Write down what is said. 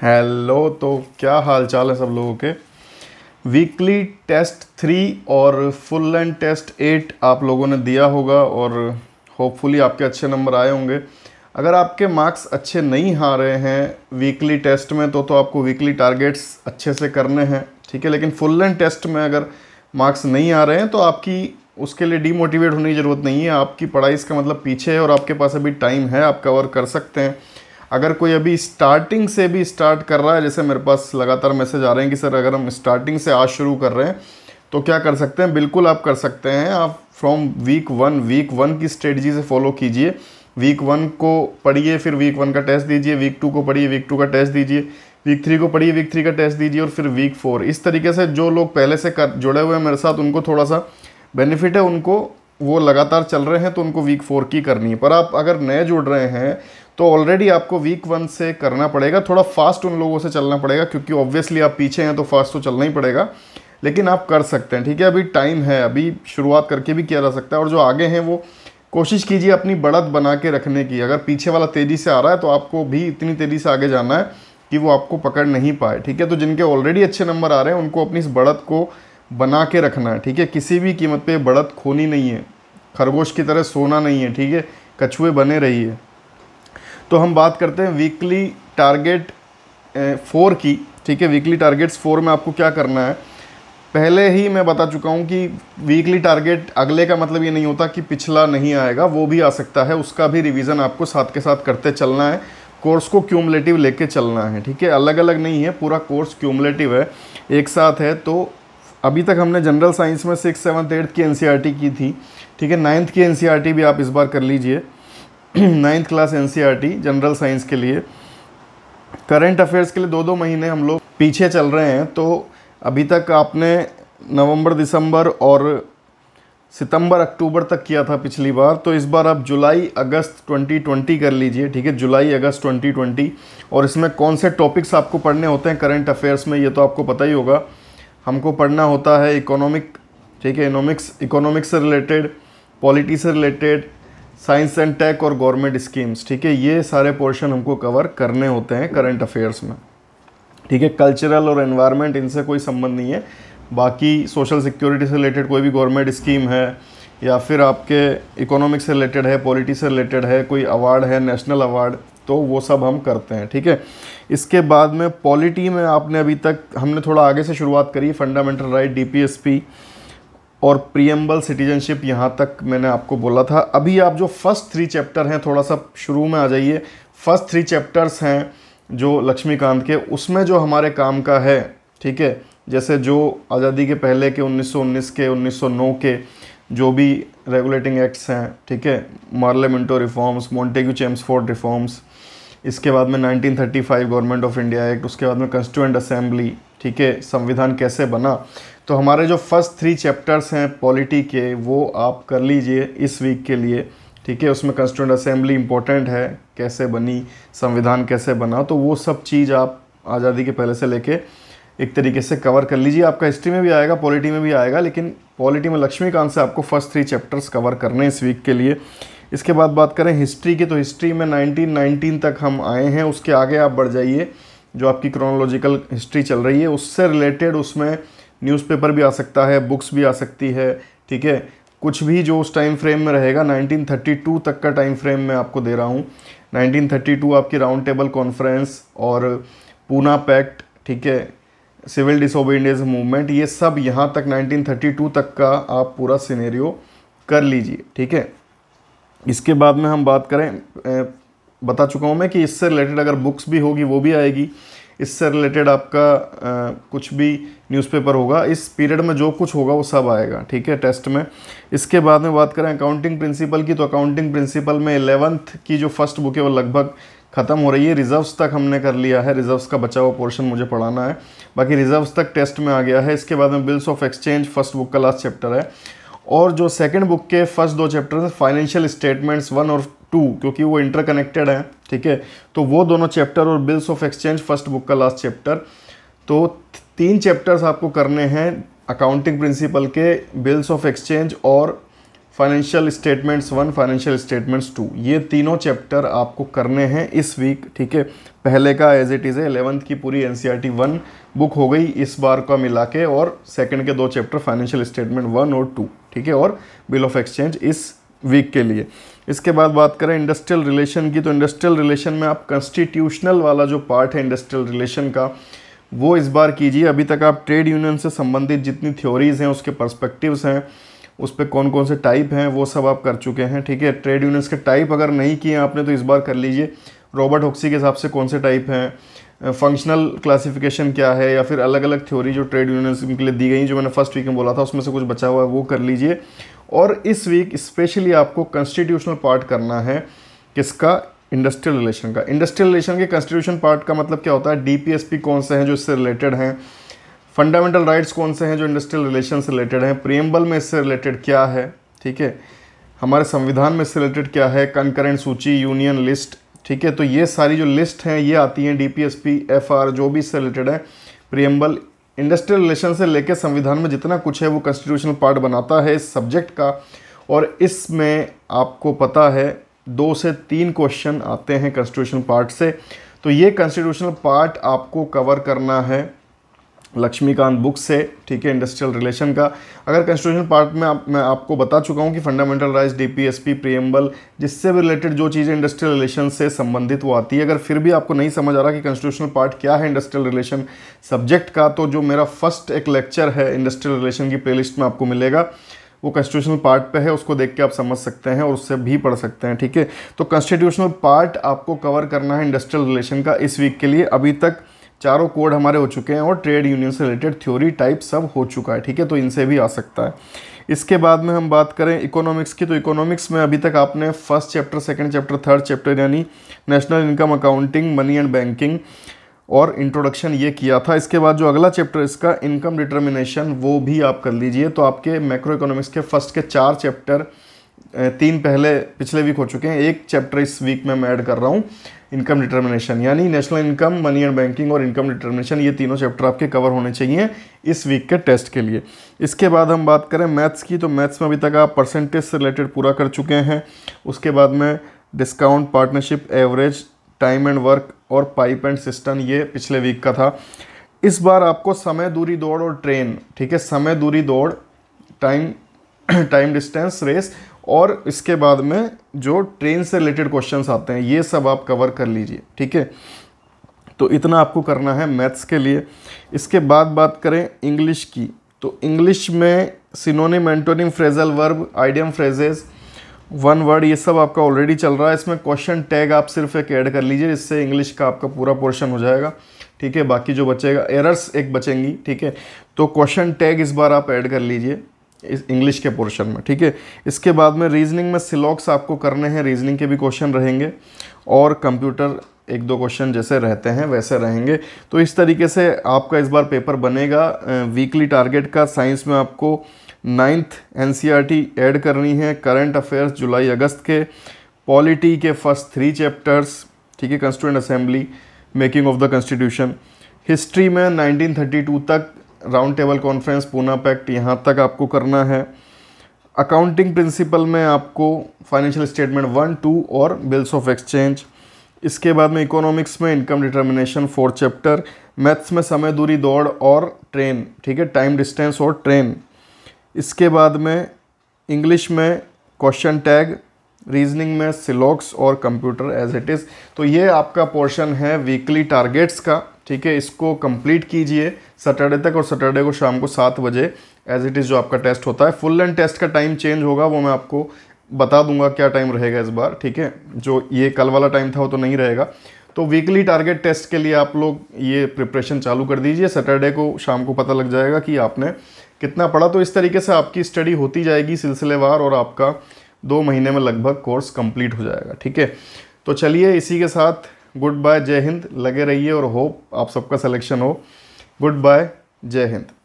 hello तो क्या हाल चाल है सब लोगों के वीकली टेस्ट थ्री और फुल एंड टेस्ट एट आप लोगों ने दिया होगा और होपफुली आपके अच्छे नंबर आए होंगे अगर आपके मार्क्स अच्छे नहीं आ रहे हैं वीकली टेस्ट में तो तो आपको वीकली टारगेट्स अच्छे से करने हैं ठीक है लेकिन फुल एंड टेस्ट में अगर मार्क्स नहीं आ रहे हैं तो आपकी उसके लिए डीमोटिवेट होने की ज़रूरत नहीं है आपकी पढ़ाई इसका मतलब पीछे है और आपके पास अभी टाइम है आप कवर कर सकते हैं अगर कोई अभी स्टार्टिंग से भी स्टार्ट कर रहा है जैसे मेरे पास लगातार मैसेज आ रहे हैं कि सर अगर हम स्टार्टिंग से आज शुरू कर रहे हैं तो क्या कर सकते हैं बिल्कुल आप कर सकते हैं आप from week one week one की स्ट्रेटजी से फॉलो कीजिए वीक वन को पढ़िए फिर वीक वन का टेस्ट दीजिए वीक टू को पढ़िए वीक टू का टेस्ट दीजिए वीक थ्री को पढ़िए वीक थ्री का टेस्ट दीजिए और फिर वीक फोर इस तरीके से जो लोग पहले से कर जुड़े हुए हैं मेरे साथ उनको थोड़ा सा बेनिफिट है उनको वो लगातार चल रहे हैं तो उनको वीक फोर की करनी है पर आप अगर नए जुड़ रहे हैं तो ऑलरेडी आपको वीक वन से करना पड़ेगा थोड़ा फास्ट उन लोगों से चलना पड़ेगा क्योंकि ऑब्वियसली आप पीछे हैं तो फास्ट तो चलना ही पड़ेगा लेकिन आप कर सकते हैं ठीक है अभी टाइम है अभी शुरुआत करके भी किया जा सकता है और जो आगे हैं वो कोशिश कीजिए अपनी बढ़त बना के रखने की अगर पीछे वाला तेज़ी से आ रहा है तो आपको भी इतनी तेज़ी से आगे जाना है कि वो आपको पकड़ नहीं पाए ठीक है तो जिनके ऑलरेडी अच्छे नंबर आ रहे हैं उनको अपनी इस बढ़त को बना के रखना है ठीक है किसी भी कीमत पे बढ़त खोनी नहीं है खरगोश की तरह सोना नहीं है ठीक है कछुए बने रहिए तो हम बात करते हैं वीकली टारगेट फोर की ठीक है वीकली टारगेट्स फोर में आपको क्या करना है पहले ही मैं बता चुका हूँ कि वीकली टारगेट अगले का मतलब ये नहीं होता कि पिछला नहीं आएगा वो भी आ सकता है उसका भी रिवीजन आपको साथ के साथ करते चलना है कोर्स को क्यूमलेटिव लेके चलना है ठीक है अलग अलग नहीं है पूरा कोर्स क्यूमलेटिव है एक साथ है तो अभी तक हमने जनरल साइंस में सिक्स सेवन्थ एट्थ की एनसीईआरटी e की थी ठीक है नाइन्थ की एनसीईआरटी e भी आप इस बार कर लीजिए ninth class NCERT general science के लिए करंट अफेयर्स के लिए दो दो महीने हम लोग पीछे चल रहे हैं तो अभी तक आपने नवंबर दिसंबर और सितंबर अक्टूबर तक किया था पिछली बार तो इस बार आप जुलाई अगस्त 2020 कर लीजिए ठीक है जुलाई अगस्त 2020 और इसमें कौन से टॉपिक्स आपको पढ़ने होते हैं करंट अफेयर्स में ये तो आपको पता ही होगा हमको पढ़ना होता है इकोनॉमिक ठीक है इकोनॉमिक्स इकोनॉमिक्स से रिलेटेड पॉलिटी से रिलेटेड साइंस एंड टेक और गवर्नमेंट स्कीम्स ठीक है ये सारे पोर्शन हमको कवर करने होते हैं करंट अफेयर्स में ठीक है कल्चरल और एनवायरनमेंट इनसे कोई संबंध नहीं है बाकी सोशल सिक्योरिटी से रिलेटेड कोई भी गवर्नमेंट स्कीम है या फिर आपके इकोनॉमिक्स से रिलेटेड है पॉलिटी से रिलेटेड है कोई अवार्ड है नेशनल अवार्ड तो वो सब हम करते हैं ठीक है इसके बाद में पॉलिटी में आपने अभी तक हमने थोड़ा आगे से शुरुआत करी फंडामेंटल राइट डीपीएसपी और प्रियम्बल सिटीजनशिप यहाँ तक मैंने आपको बोला था अभी आप जो फर्स्ट थ्री चैप्टर हैं थोड़ा सा शुरू में आ जाइए फर्स्ट थ्री चैप्टर्स हैं जो लक्ष्मीकांत के उसमें जो हमारे काम का है ठीक है जैसे जो आज़ादी के पहले के 1919 के 1909 के जो भी रेगुलेटिंग एक्ट्स हैं ठीक है Morley Minto reforms Montagu Chelmsford reforms इसके बाद में 1935 गवर्नमेंट ऑफ इंडिया एक्ट उसके बाद में कंस्टिट्यूंट असेंबली ठीक है संविधान कैसे बना तो हमारे जो फर्स्ट थ्री चैप्टर्स हैं पॉलिटी के वो आप कर लीजिए इस वीक के लिए ठीक है उसमें कंस्टिट्यूंट असेंबली इंपॉर्टेंट है कैसे बनी संविधान कैसे बना तो वो सब चीज़ आप आज़ादी के पहले से लेके एक तरीके से कवर कर लीजिए आपका हिस्ट्री में भी आएगा पॉलिटी में भी आएगा लेकिन पॉलिटी में लक्ष्मीकांत से आपको फर्स्ट थ्री चैप्टर्स कवर करने इस वीक के लिए इसके बाद बात करें हिस्ट्री की तो हिस्ट्री में 1919 तक हम आए हैं उसके आगे आप बढ़ जाइए जो आपकी क्रोनोलॉजिकल हिस्ट्री चल रही है उससे रिलेटेड उसमें न्यूज़पेपर भी आ सकता है बुक्स भी आ सकती है ठीक है कुछ भी जो उस टाइम फ्रेम में रहेगा 1932 तक का टाइम फ्रेम मैं आपको दे रहा हूँ 1932 आपकी राउंड टेबल कॉन्फ्रेंस और पूना पैक्ट ठीक है सिविल डिसोबीडियंस मूवमेंट ये सब यहाँ तक 1932 तक का आप पूरा सिनेरियो कर लीजिए ठीक है इसके बाद में हम बात करें बता चुका हूँ मैं कि इससे रिलेटेड अगर बुक्स भी होगी वो भी आएगी इससे रिलेटेड आपका आ, कुछ भी न्यूज़पेपर होगा इस पीरियड में जो कुछ होगा वो सब आएगा ठीक है टेस्ट में इसके बाद में बात करें अकाउंटिंग प्रिंसिपल की तो अकाउंटिंग प्रिंसिपल में एलेवंथ की जो फर्स्ट बुक है वो लगभग ख़त्म हो रही है रिजर्व्स तक हमने कर लिया है रिजर्व्स का बचा हुआ पोर्शन मुझे पढ़ाना है बाकी रिजर्व्स तक टेस्ट में आ गया है इसके बाद में bills of exchange first book का लास्ट चैप्टर है और जो सेकंड बुक के फर्स्ट दो चैप्टर फाइनेंशियल स्टेटमेंट्स वन और टू क्योंकि वो इंटरकनेक्टेड हैं ठीक है तो वो दोनों चैप्टर और bills of exchange first book का लास्ट चैप्टर तो तीन चैप्टर्स आपको करने हैं अकाउंटिंग प्रिंसिपल के बिल्स ऑफ एक्सचेंज और financial statements one financial statements two ये तीनों चैप्टर आपको करने हैं इस वीक ठीक है पहले का एज इट इज़ है एलेवंथ की पूरी N C R T one book हो गई इस बार का मिला के और सेकेंड के दो चैप्टर फाइनेंशियल स्टेटमेंट वन और टू ठीक है और बिल ऑफ एक्सचेंज इस वीक के लिए इसके बाद बात करें इंडस्ट्रियल रिलेशन की तो इंडस्ट्रियल रिलेशन में आप कंस्टिट्यूशनल वाला जो पार्ट है इंडस्ट्रियल रिलेशन का वो इस बार कीजिए अभी तक आप ट्रेड यूनियन से संबंधित जितनी थ्योरीज़ हैं उसके परस्पेक्टिव्स हैं उस पर कौन कौन से टाइप हैं वो सब आप कर चुके हैं ठीक है ट्रेड यूनियंस के टाइप अगर नहीं किए आपने तो इस बार कर लीजिए रॉबर्ट होक्सी के हिसाब से कौन से टाइप हैं फंक्शनल क्लासिफिकेशन क्या है या फिर अलग अलग थ्योरी जो ट्रेड यूनियंस के लिए दी गई जो मैंने फर्स्ट वीक में बोला था उसमें से कुछ बचा हुआ है वो कर लीजिए और इस वीक स्पेशली आपको कॉन्स्टिट्यूशनल पार्ट करना है किसका इंडस्ट्रियल रिलेशन का इंडस्ट्रियल रिलेशन के कॉन्स्टिट्यूशन पार्ट का मतलब क्या होता है डी कौन से हैं जो इससे रिलेटेड हैं फंडामेंटल राइट्स कौन से हैं जो इंडस्ट्रियल रिलेशन से रिलेटेड हैं प्रियम्बल में इससे रिलेटेड क्या है ठीक है हमारे संविधान में इससे रिलेटेड क्या है कंकरेंट सूची यूनियन लिस्ट ठीक है तो ये सारी जो लिस्ट हैं ये आती हैं D P S P F R जो भी इससे रिलेटेड है प्रियम्बल इंडस्ट्रियल रिलेशन से लेकर संविधान में जितना कुछ है वो कॉन्स्टिट्यूशनल पार्ट बनाता है इस सब्जेक्ट का और इसमें आपको पता है दो से तीन क्वेश्चन आते हैं कॉन्स्टिट्यूशनल पार्ट से तो ये कॉन्स्टिट्यूशनल पार्ट आपको कवर करना है लक्ष्मीकांत बुक से ठीक है इंडस्ट्रियल रिलेशन का अगर कंस्टिट्यूशन पार्ट में आप मैं आपको बता चुका हूँ कि fundamental rights D P S P preamble जिससे भी रिलेटेड जो चीज़ें इंडस्ट्रियल रिलेशन से संबंधित वो आती है अगर फिर भी आपको नहीं समझ आ रहा कि कंस्टिट्यूशनल पार्ट क्या है इंडस्ट्रियल रिलेशन सब्जेक्ट का तो जो मेरा फर्स्ट एक लेक्चर है इंडस्ट्रियल रिलेशन की प्ले में आपको मिलेगा वो कॉन्स्टिट्यूशनल पार्ट पे है उसको देख के आप समझ सकते हैं और उससे भी पढ़ सकते हैं ठीक है तो कॉन्स्टिट्यूशनल पार्ट आपको कवर करना है इंडस्ट्रियल रिलेशन का इस वीक के लिए अभी तक चारों कोड हमारे हो चुके हैं और ट्रेड यूनियन से रिलेटेड थ्योरी टाइप सब हो चुका है ठीक है तो इनसे भी आ सकता है इसके बाद में हम बात करें इकोनॉमिक्स की तो इकोनॉमिक्स में अभी तक आपने first chapter second chapter third chapter यानी national income accounting money and banking और इंट्रोडक्शन ये किया था इसके बाद जो अगला चैप्टर इसका इनकम डिटर्मिनेशन वो भी आप कर लीजिए तो आपके मैक्रो इकोनॉमिक्स के फर्स्ट के चार चैप्टर तीन पहले पिछले वीक हो चुके हैं एक चैप्टर इस वीक में मैं ऐड कर रहा हूँ इनकम डिटर्मिनेशन यानी national income money and banking और इनकम डिटर्मिनेशन ये तीनों चैप्टर आपके कवर होने चाहिए इस वीक के टेस्ट के लिए इसके बाद हम बात करें मैथ्स की तो मैथ्स में अभी तक आप परसेंटेज से रिलेटेड पूरा कर चुके हैं उसके बाद में discount partnership average time and work और पाइप एंड सिस्टम ये पिछले वीक का था इस बार आपको समय दूरी दौड़ और ट्रेन ठीक है समय दूरी दौड़ टाइम टाइम डिस्टेंस रेस और इसके बाद में जो ट्रेन से रिलेटेड क्वेश्चन आते हैं ये सब आप कवर कर लीजिए ठीक है तो इतना आपको करना है मैथ्स के लिए इसके बाद बात करें इंग्लिश की तो इंग्लिश में synonym antonym phrasal verb idiom phrases one word ये सब आपका ऑलरेडी चल रहा है इसमें क्वेश्चन टैग आप सिर्फ एक ऐड कर लीजिए इससे इंग्लिश का आपका पूरा पोर्शन हो जाएगा ठीक है बाकी जो बचेगा एरर्स एक बचेंगी ठीक है तो क्वेश्चन टैग इस बार आप ऐड कर लीजिए इस इंग्लिश के पोर्शन में ठीक है इसके बाद में रीजनिंग में सिलॉक्स आपको करने हैं रीजनिंग के भी क्वेश्चन रहेंगे और कंप्यूटर एक दो क्वेश्चन जैसे रहते हैं वैसे रहेंगे तो इस तरीके से आपका इस बार पेपर बनेगा वीकली टारगेट का साइंस में आपको नाइन्थ एन ऐड करनी है करंट अफेयर्स जुलाई अगस्त के पॉलिटी के फर्स्ट थ्री चैप्टर्स ठीक है constituent assembly making of the constitution हिस्ट्री में 1932 तक round table conference Poona pact यहाँ तक आपको करना है अकाउंटिंग प्रिंसिपल में आपको फाइनेंशियल स्टेटमेंट वन टू और बिल्स ऑफ एक्सचेंज इसके बाद में इकोनॉमिक्स में income determination four chapter maths में समय दूरी दौड़ और ट्रेन ठीक है टाइम डिस्टेंस और ट्रेन इसके बाद में इंग्लिश में क्वेश्चन टैग रीजनिंग में सिलॉक्स और कंप्यूटर एज इट इज़ तो ये आपका पोर्शन है वीकली टारगेट्स का ठीक है इसको कंप्लीट कीजिए सैटरडे तक और सैटरडे को शाम को सात बजे एज इट इज़ जो आपका टेस्ट होता है फुल एंड टेस्ट का टाइम चेंज होगा वो मैं आपको बता दूंगा क्या टाइम रहेगा इस बार ठीक है जो ये कल वाला टाइम था वो तो नहीं रहेगा तो वीकली टारगेट टेस्ट के लिए आप लोग ये प्रिपरेशन चालू कर दीजिए सैटरडे को शाम को पता लग जाएगा कि आपने कितना पढ़ा तो इस तरीके से आपकी स्टडी होती जाएगी सिलसिलेवार और आपका दो महीने में लगभग कोर्स कंप्लीट हो जाएगा ठीक है तो चलिए इसी के साथ गुड बाय जय हिंद लगे रहिए और होप आप सबका सिलेक्शन हो गुड बाय जय हिंद